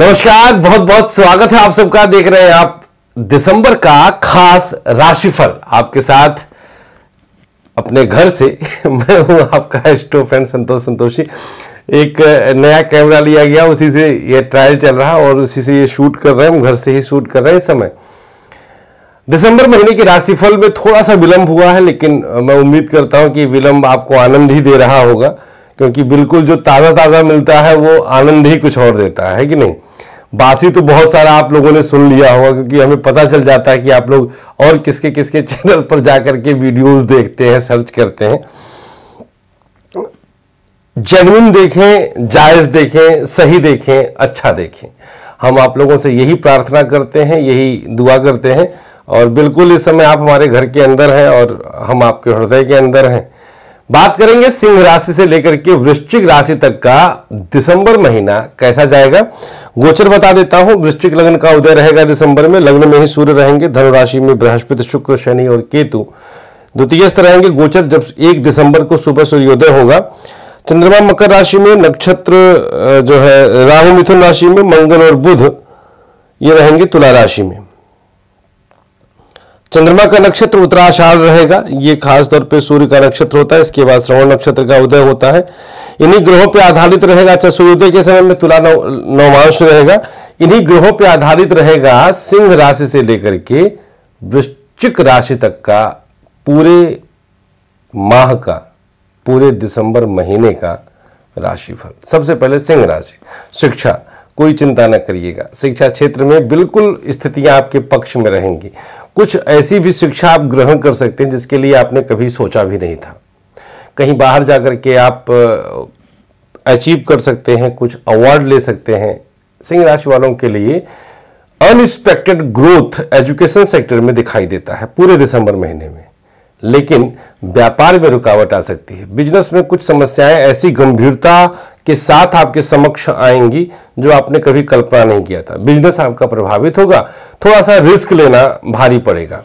नमस्कार बहुत बहुत स्वागत है आप सबका देख रहे हैं आप दिसंबर का खास राशिफल आपके साथ अपने घर से मैं हूं आपका स्टो फ्रेंड संतोष संतोषी एक नया कैमरा लिया गया उसी से ये ट्रायल चल रहा है और उसी से ये शूट कर रहे हैं हम घर से ही शूट कर रहे हैं इस समय दिसंबर महीने के राशिफल में थोड़ा सा विलंब हुआ है लेकिन मैं उम्मीद करता हूं कि विलंब आपको आनंद ही दे रहा होगा क्योंकि बिल्कुल जो ताज़ा ताज़ा मिलता है वो आनंद ही कुछ और देता है कि नहीं बासी तो बहुत सारा आप लोगों ने सुन लिया होगा क्योंकि हमें पता चल जाता है कि आप लोग और किसके किसके चैनल पर जा के वीडियोस देखते हैं सर्च करते हैं जेनविन देखें जायज़ देखें सही देखें अच्छा देखें हम आप लोगों से यही प्रार्थना करते हैं यही दुआ करते हैं और बिल्कुल इस समय आप हमारे घर के अंदर हैं और हम आपके हृदय के अंदर हैं बात करेंगे सिंह राशि से लेकर के वृश्चिक राशि तक का दिसंबर महीना कैसा जाएगा गोचर बता देता हूं वृश्चिक लग्न का उदय रहेगा दिसंबर में लग्न में ही सूर्य रहेंगे धनु राशि में बृहस्पति शुक्र शनि और केतु द्वितीय स्तर रहेंगे गोचर जब एक दिसंबर को सुबह सूर्योदय होगा चंद्रमा मकर राशि में नक्षत्र जो है राहु मिथुन राशि में मंगल और बुध ये रहेंगे तुला राशि में चंद्रमा का नक्षत्र उत्तराषाढ़ रहेगा ये खास तौर पे सूर्य का नक्षत्र होता है इसके बाद श्रवण नक्षत्र का उदय होता है इन्हीं ग्रहों पे आधारित रहेगा अच्छा सूर्योदय के समय में तुला नवमांश रहेगा इन्हीं ग्रहों पे आधारित रहेगा सिंह राशि से लेकर के वृश्चिक राशि तक का पूरे माह का पूरे दिसंबर महीने का राशिफल सबसे पहले सिंह राशि शिक्षा कोई चिंता न करिएगा शिक्षा क्षेत्र में बिल्कुल स्थितियां आपके पक्ष में रहेंगी कुछ ऐसी भी शिक्षा आप ग्रहण कर सकते हैं जिसके लिए आपने कभी सोचा भी नहीं था कहीं बाहर जा कर के आप अचीव कर सकते हैं कुछ अवार्ड ले सकते हैं सिंह राशि वालों के लिए अनएक्सपेक्टेड ग्रोथ एजुकेशन सेक्टर में दिखाई देता है पूरे दिसंबर महीने में लेकिन व्यापार में रुकावट आ सकती है बिजनेस में कुछ समस्याएं ऐसी गंभीरता के साथ आपके समक्ष आएंगी जो आपने कभी कल्पना नहीं किया था बिजनेस आपका प्रभावित होगा थोड़ा सा रिस्क लेना भारी पड़ेगा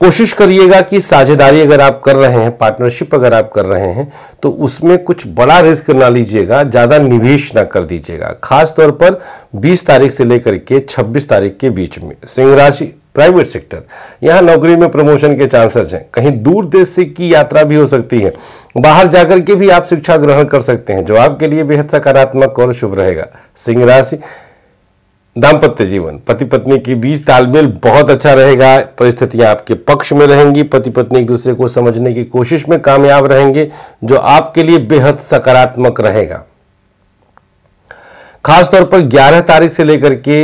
कोशिश करिएगा कि साझेदारी अगर आप कर रहे हैं पार्टनरशिप अगर आप कर रहे हैं तो उसमें कुछ बड़ा रिस्क ना लीजिएगा ज़्यादा निवेश ना कर दीजिएगा खास तौर पर 20 तारीख से लेकर के 26 तारीख के बीच में सिंह राशि प्राइवेट सेक्टर यहाँ नौकरी में प्रमोशन के चांसेस हैं कहीं दूर देश से की यात्रा भी हो सकती है बाहर जाकर के भी आप शिक्षा ग्रहण कर सकते हैं जो आपके लिए बेहद सकारात्मक और शुभ रहेगा सिंह राशि दाम्पत्य जीवन पति पत्नी के बीच तालमेल बहुत अच्छा रहेगा परिस्थितियां आपके पक्ष में रहेंगी पति पत्नी एक दूसरे को समझने की कोशिश में कामयाब रहेंगे जो आपके लिए बेहद सकारात्मक रहेगा खासतौर पर 11 तारीख से लेकर के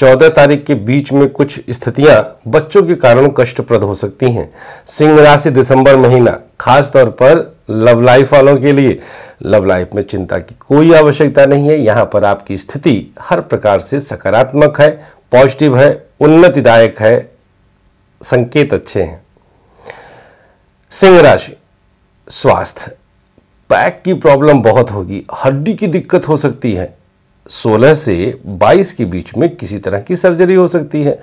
चौदह तारीख के बीच में कुछ स्थितियां बच्चों के कारण कष्टप्रद हो सकती हैं सिंह राशि दिसंबर महीना खास तौर पर लव लाइफ वालों के लिए लव लाइफ में चिंता की कोई आवश्यकता नहीं है यहां पर आपकी स्थिति हर प्रकार से सकारात्मक है पॉजिटिव है उन्नतिदायक है संकेत अच्छे हैं सिंह राशि स्वास्थ्य पैक की प्रॉब्लम बहुत होगी हड्डी की दिक्कत हो सकती है 16 से 22 के बीच में किसी तरह की सर्जरी हो सकती है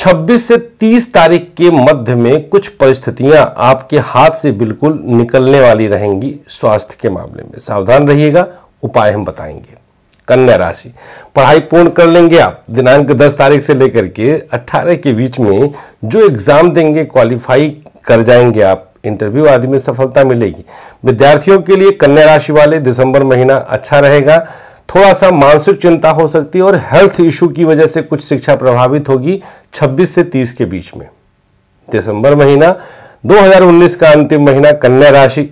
26 से 30 तारीख के मध्य में कुछ परिस्थितियां आपके हाथ से बिल्कुल निकलने वाली रहेंगी स्वास्थ्य के मामले में सावधान रहिएगा उपाय हम बताएंगे कन्या राशि पढ़ाई पूर्ण कर लेंगे आप दिनांक 10 तारीख से लेकर के 18 के बीच में जो एग्ज़ाम देंगे क्वालिफाई कर जाएंगे आप इंटरव्यू आदि में सफलता मिलेगी विद्यार्थियों के लिए कन्या राशि वाले दिसंबर महीना अच्छा रहेगा थोड़ा सा मानसिक चिंता हो सकती है और हेल्थ इश्यू की वजह से कुछ शिक्षा प्रभावित होगी 26 से 30 के बीच में दिसंबर महीना 2019 का अंतिम महीना कन्या राशि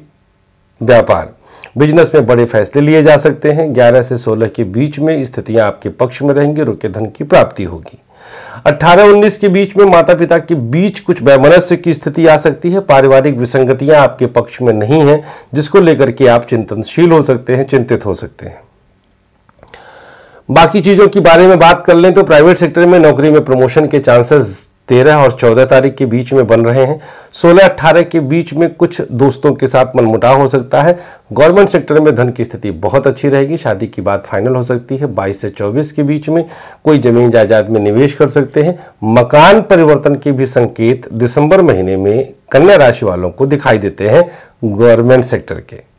व्यापार बिजनेस में बड़े फैसले लिए जा सकते हैं 11 से 16 के बीच में स्थितियां आपके पक्ष में रहेंगी रुके धन की प्राप्ति होगी 18-19 के बीच में माता पिता के बीच कुछ वैमनस्य की स्थिति आ सकती है पारिवारिक विसंगतियां आपके पक्ष में नहीं है जिसको लेकर के आप चिंतनशील हो सकते हैं चिंतित हो सकते हैं बाकी चीज़ों के बारे में बात कर लें तो प्राइवेट सेक्टर में नौकरी में प्रमोशन के चांसेस तेरह और चौदह तारीख के बीच में बन रहे हैं सोलह अट्ठारह के बीच में कुछ दोस्तों के साथ मनमुटाव हो सकता है गवर्नमेंट सेक्टर में धन की स्थिति बहुत अच्छी रहेगी शादी की बात फाइनल हो सकती है बाईस से चौबीस के बीच में कोई जमीन जायदाद में निवेश कर सकते हैं मकान परिवर्तन के भी संकेत दिसंबर महीने में कन्या राशि वालों को दिखाई देते हैं गवर्नमेंट सेक्टर के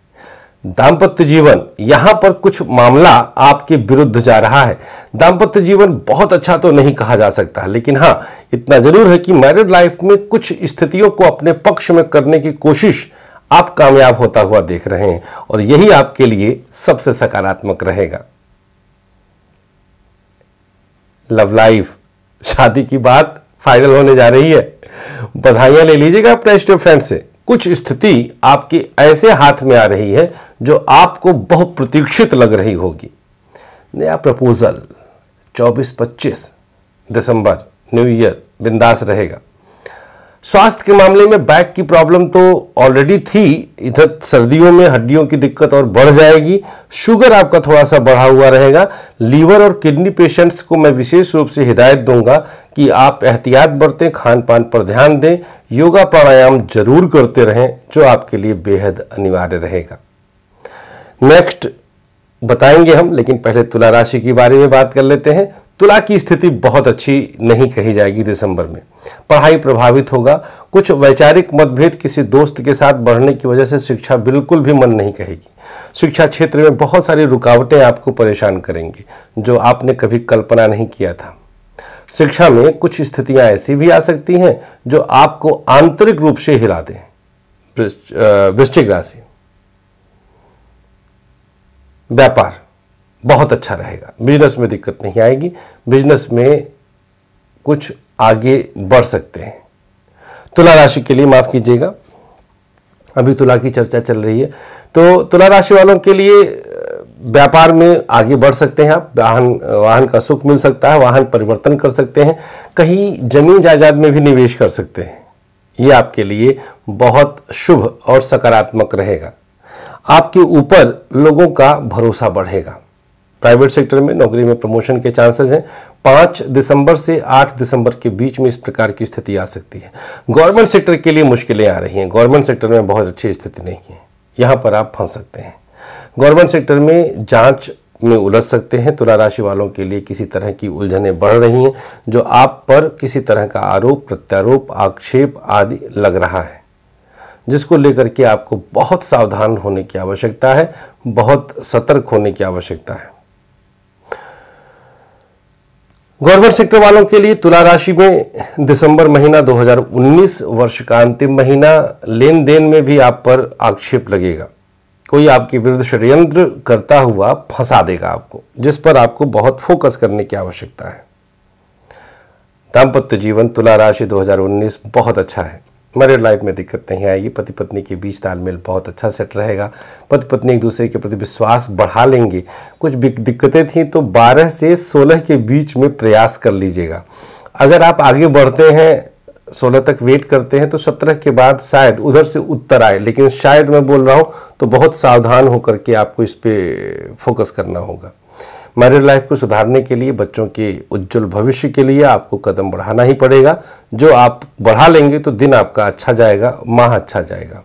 दाम्पत्य जीवन यहाँ पर कुछ मामला आपके विरुद्ध जा रहा है दाम्पत्य जीवन बहुत अच्छा तो नहीं कहा जा सकता लेकिन हाँ इतना जरूर है कि मैरिड लाइफ में कुछ स्थितियों को अपने पक्ष में करने की कोशिश आप कामयाब होता हुआ देख रहे हैं और यही आपके लिए सबसे सकारात्मक रहेगा लव लाइफ शादी की बात फाइनल होने जा रही है बधाइयां ले लीजिएगा अपने स्टेट फ्रेंड से कुछ स्थिति आपके ऐसे हाथ में आ रही है जो आपको बहुत प्रतीक्षित लग रही होगी नया प्रपोजल 24-25 दिसंबर न्यू ईयर बिंदास रहेगा स्वास्थ्य के मामले में बैक की प्रॉब्लम तो ऑलरेडी थी इधर सर्दियों में हड्डियों की दिक्कत और बढ़ जाएगी शुगर आपका थोड़ा सा बढ़ा हुआ रहेगा लीवर और किडनी पेशेंट्स को मैं विशेष रूप से हिदायत दूंगा कि आप एहतियात बरतें खान पान पर ध्यान दें योगा प्राणायाम जरूर करते रहें जो आपके लिए बेहद अनिवार्य रहेगा नेक्स्ट बताएंगे हम लेकिन पहले तुला राशि के बारे में बात कर लेते हैं तुला की स्थिति बहुत अच्छी नहीं कही जाएगी दिसंबर में पढ़ाई प्रभावित होगा कुछ वैचारिक मतभेद किसी दोस्त के साथ बढ़ने की वजह से शिक्षा बिल्कुल भी मन नहीं कहेगी शिक्षा क्षेत्र में बहुत सारी रुकावटें आपको परेशान करेंगी जो आपने कभी कल्पना नहीं किया था शिक्षा में कुछ स्थितियां ऐसी भी आ सकती हैं जो आपको आंतरिक रूप से हिला दें वृश्चिक राशि व्यापार बहुत अच्छा रहेगा बिजनेस में दिक्कत नहीं आएगी बिजनेस में कुछ आगे बढ़ सकते हैं तुला राशि के लिए माफ़ कीजिएगा अभी तुला की चर्चा चल रही है तो तुला राशि वालों के लिए व्यापार में आगे बढ़ सकते हैं आप वाहन वाहन का सुख मिल सकता है वाहन परिवर्तन कर सकते हैं कहीं जमीन जायदाद में भी निवेश कर सकते हैं ये आपके लिए बहुत शुभ और सकारात्मक रहेगा आपके ऊपर लोगों का भरोसा बढ़ेगा प्राइवेट सेक्टर में नौकरी में प्रमोशन के चांसेस हैं पाँच दिसंबर से आठ दिसंबर के बीच में इस प्रकार की स्थिति आ सकती है गवर्नमेंट सेक्टर के लिए मुश्किलें आ रही हैं गवर्नमेंट सेक्टर में बहुत अच्छी स्थिति नहीं है यहाँ पर आप फंस सकते हैं गवर्नमेंट सेक्टर में जाँच में उलझ सकते हैं तुला राशि वालों के लिए किसी तरह की उलझनें बढ़ रही हैं जो आप पर किसी तरह का आरोप प्रत्यारोप आक्षेप आदि लग रहा है जिसको लेकर के आपको बहुत सावधान होने की आवश्यकता है बहुत सतर्क होने की आवश्यकता है गवर्नमेंट सेक्टर वालों के लिए तुला राशि में दिसंबर महीना 2019 वर्ष का अंतिम महीना लेन देन में भी आप पर आक्षेप लगेगा कोई आपके विरुद्ध षड्यंत्र करता हुआ फंसा देगा आपको जिस पर आपको बहुत फोकस करने की आवश्यकता है दाम्पत्य जीवन तुला राशि 2019 बहुत अच्छा है मैरिड लाइफ में दिक्कत नहीं आएगी पति पत्नी के बीच तालमेल बहुत अच्छा सेट रहेगा पति पत्नी एक दूसरे के प्रति विश्वास बढ़ा लेंगे कुछ दिक्कतें थी तो 12 से 16 के बीच में प्रयास कर लीजिएगा अगर आप आगे बढ़ते हैं 16 तक वेट करते हैं तो 17 के बाद शायद उधर से उत्तर आए लेकिन शायद मैं बोल रहा हूँ तो बहुत सावधान होकर के आपको इस पर फोकस करना होगा मैरिड लाइफ को सुधारने के लिए बच्चों के उज्जवल भविष्य के लिए आपको कदम बढ़ाना ही पड़ेगा जो आप बढ़ा लेंगे तो दिन आपका अच्छा जाएगा माह अच्छा जाएगा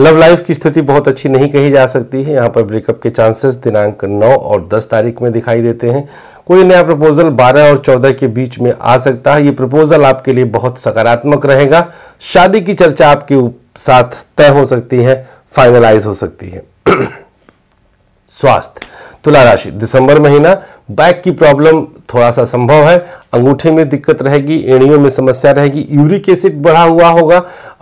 लव लाइफ की स्थिति बहुत अच्छी नहीं कही जा सकती है यहाँ पर ब्रेकअप के चांसेस दिनांक 9 और 10 तारीख में दिखाई देते हैं कोई नया प्रपोजल 12 और 14 के बीच में आ सकता है ये प्रपोजल आपके लिए बहुत सकारात्मक रहेगा शादी की चर्चा आपके साथ तय हो सकती है फाइनलाइज हो सकती है स्वास्थ्य तुला राशि दिसंबर महीना बैक की प्रॉब्लम थोड़ा सा संभव है अंगूठे में दिक्कत रहेगी एड़ियों में समस्या रहेगी यूरिक एसिड बढ़ा हुआ होगा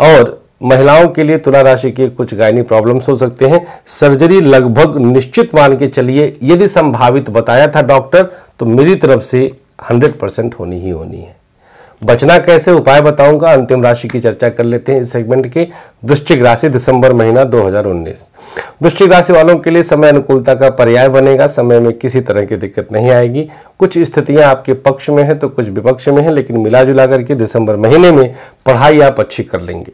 और महिलाओं के लिए तुला राशि के कुछ गायनी प्रॉब्लम्स हो सकते हैं सर्जरी लगभग निश्चित मान के चलिए यदि संभावित बताया था डॉक्टर तो मेरी तरफ से 100 परसेंट होनी ही होनी है बचना कैसे उपाय बताऊंगा अंतिम राशि की चर्चा कर लेते हैं इस सेगमेंट की वृश्चिक राशि दिसंबर महीना 2019 वृश्चिक राशि वालों के लिए समय अनुकूलता का पर्याय बनेगा समय में किसी तरह की दिक्कत नहीं आएगी कुछ स्थितियां आपके पक्ष में है तो कुछ विपक्ष में है लेकिन मिला जुला करके दिसंबर महीने में पढ़ाई आप अच्छी कर लेंगे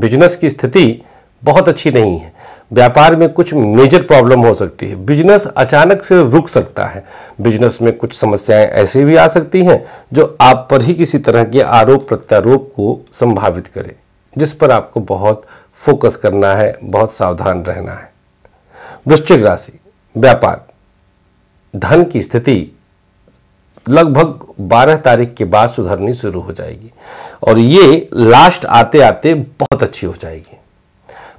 बिजनेस की स्थिति बहुत अच्छी नहीं है व्यापार में कुछ मेजर प्रॉब्लम हो सकती है बिजनेस अचानक से रुक सकता है बिजनेस में कुछ समस्याएं ऐसी भी आ सकती हैं जो आप पर ही किसी तरह के आरोप प्रत्यारोप को संभावित करें जिस पर आपको बहुत फोकस करना है बहुत सावधान रहना है वृश्चिक राशि व्यापार धन की स्थिति लगभग 12 तारीख के बाद सुधरनी शुरू हो जाएगी और ये लास्ट आते आते बहुत अच्छी हो जाएगी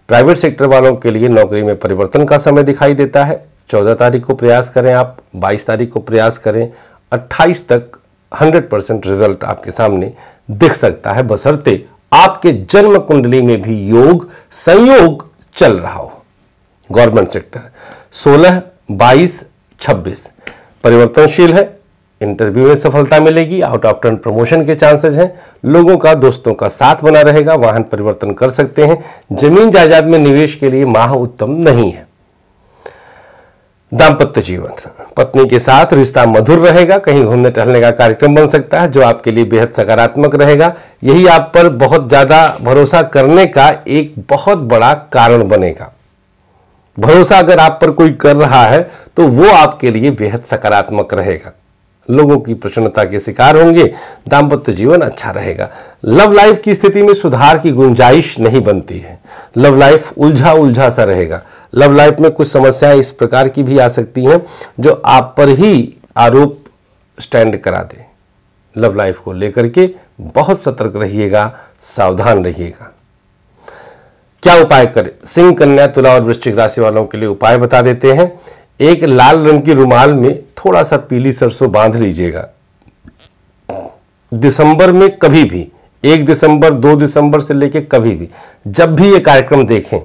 प्राइवेट सेक्टर वालों के लिए नौकरी में परिवर्तन का समय दिखाई देता है चौदह तारीख को प्रयास करें आप बाईस तारीख को प्रयास करें अट्ठाईस तक हंड्रेड परसेंट रिजल्ट आपके सामने दिख सकता है बसरते आपके जन्म कुंडली में भी योग संयोग चल रहा हो गवर्नमेंट सेक्टर सोलह बाईस छब्बीस परिवर्तनशील है इंटरव्यू में सफलता मिलेगी आउट ऑफ टर्न प्रमोशन के चांसेस हैं लोगों का दोस्तों का साथ बना रहेगा वाहन परिवर्तन कर सकते हैं जमीन जायदाद में निवेश के लिए माह उत्तम नहीं है दाम्पत्य जीवन पत्नी के साथ रिश्ता मधुर रहेगा कहीं घूमने टहलने का कार्यक्रम बन सकता है जो आपके लिए बेहद सकारात्मक रहेगा यही आप पर बहुत ज़्यादा भरोसा करने का एक बहुत बड़ा कारण बनेगा भरोसा अगर आप पर कोई कर रहा है तो वो आपके लिए बेहद सकारात्मक रहेगा लोगों की प्रसन्नता के शिकार होंगे दाम्पत्य जीवन अच्छा रहेगा लव लाइफ की स्थिति में सुधार की गुंजाइश नहीं बनती है लव लाइफ उलझा उलझा सा रहेगा लव लाइफ में कुछ समस्याएं इस प्रकार की भी आ सकती हैं जो आप पर ही आरोप स्टैंड करा दें लव लाइफ को लेकर के बहुत सतर्क रहिएगा सावधान रहिएगा क्या उपाय करें सिंह कन्या तुला और वृश्चिक राशि वालों के लिए उपाय बता देते हैं एक लाल रंग की रुमाल में थोड़ा सा पीली सरसों बांध लीजिएगा दिसंबर में कभी भी एक दिसंबर दो दिसंबर से लेकर कभी भी जब भी ये कार्यक्रम देखें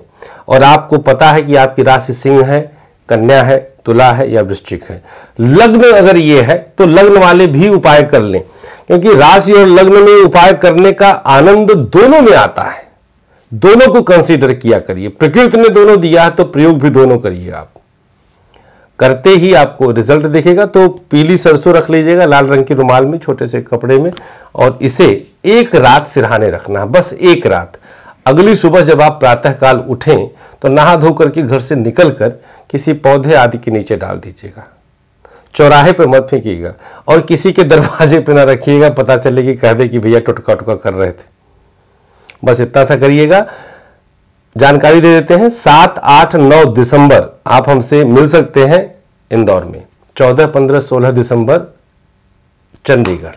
और आपको पता है कि आपकी राशि सिंह है कन्या है तुला है या वृश्चिक है लग्न अगर ये है तो लग्न वाले भी उपाय कर लें क्योंकि राशि और लग्न में उपाय करने का आनंद दोनों में आता है दोनों को कंसीडर किया करिए प्रकृति ने दोनों दिया है तो प्रयोग भी दोनों करिए आप करते ही आपको रिजल्ट दिखेगा तो पीली सरसों रख लीजिएगा लाल रंग की रुमाल में छोटे से कपड़े में और इसे एक रात सिरहाने रखना बस एक रात अगली सुबह जब आप प्रातःकाल उठें तो नहा धो करके घर से निकल कर किसी पौधे आदि के नीचे डाल दीजिएगा चौराहे पर मत फेंकीगा और किसी के दरवाजे पर ना रखिएगा पता चले कि कह दे कि भैया टुटका टुटका कर रहे थे बस इतना सा करिएगा जानकारी दे देते हैं सात आठ नौ दिसंबर आप हमसे मिल सकते हैं इंदौर में चौदह पंद्रह सोलह दिसंबर चंडीगढ़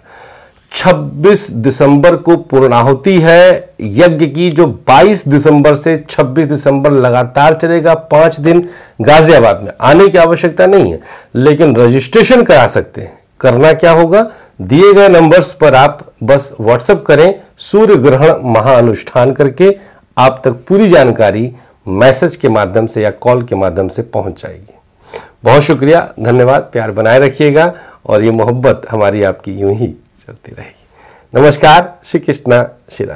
26 दिसंबर को पूर्णाहुति है यज्ञ की जो 22 दिसंबर से 26 दिसंबर लगातार चलेगा पांच दिन गाजियाबाद में आने की आवश्यकता नहीं है लेकिन रजिस्ट्रेशन करा सकते हैं करना क्या होगा दिए गए नंबर्स पर आप बस व्हाट्सएप करें सूर्य ग्रहण महाअनुष्ठान करके आप तक पूरी जानकारी मैसेज के माध्यम से या कॉल के माध्यम से पहुंच जाएगी बहुत शुक्रिया धन्यवाद प्यार बनाए रखिएगा और ये मोहब्बत हमारी आपकी यूं ही चलती रहेगी नमस्कार श्री कृष्णा श्री